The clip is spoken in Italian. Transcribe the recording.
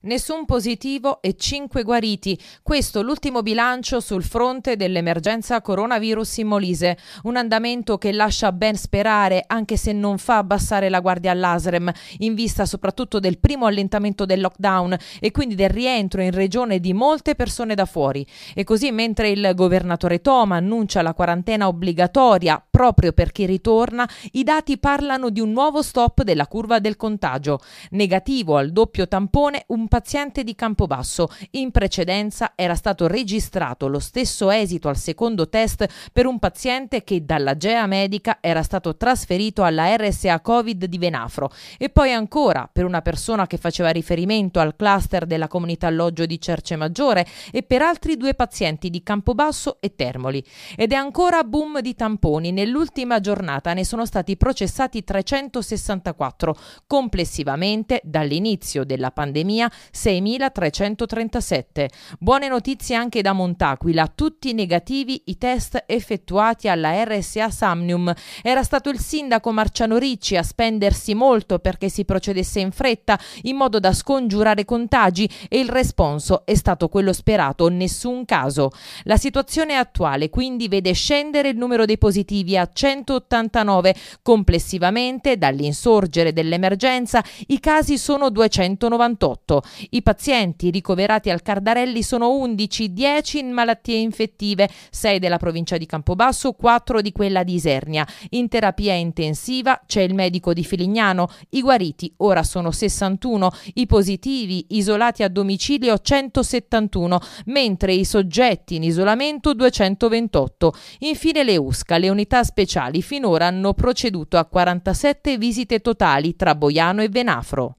Nessun positivo e 5 guariti. Questo l'ultimo bilancio sul fronte dell'emergenza coronavirus in Molise. Un andamento che lascia ben sperare, anche se non fa abbassare la guardia all'ASREM, in vista soprattutto del primo allentamento del lockdown e quindi del rientro in regione di molte persone da fuori. E così, mentre il governatore Toma annuncia la quarantena obbligatoria proprio perché ritorna, i dati parlano di un nuovo stop della curva del contagio. Negativo al doppio tampone un paziente di Campobasso. In precedenza era stato registrato lo stesso esito al secondo test per un paziente che dalla GEA medica era stato trasferito alla RSA Covid di Venafro e poi ancora per una persona che faceva riferimento al cluster della comunità alloggio di Cerce Maggiore e per altri due pazienti di Campobasso e Termoli. Ed è ancora boom di tamponi nel nell'ultima giornata ne sono stati processati 364, complessivamente dall'inizio della pandemia 6.337. Buone notizie anche da Montaquila, tutti negativi i test effettuati alla RSA Samnium. Era stato il sindaco Marciano Ricci a spendersi molto perché si procedesse in fretta in modo da scongiurare contagi e il responso è stato quello sperato, nessun caso. La situazione attuale quindi vede scendere il numero dei positivi a 189. Complessivamente, dall'insorgere dell'emergenza, i casi sono 298. I pazienti ricoverati al Cardarelli sono 11, 10 in malattie infettive, 6 della provincia di Campobasso, 4 di quella di Isernia. In terapia intensiva c'è il medico di Filignano. I guariti ora sono 61, i positivi isolati a domicilio 171, mentre i soggetti in isolamento 228. Infine le USCA, le unità speciali finora hanno proceduto a 47 visite totali tra Boiano e Venafro.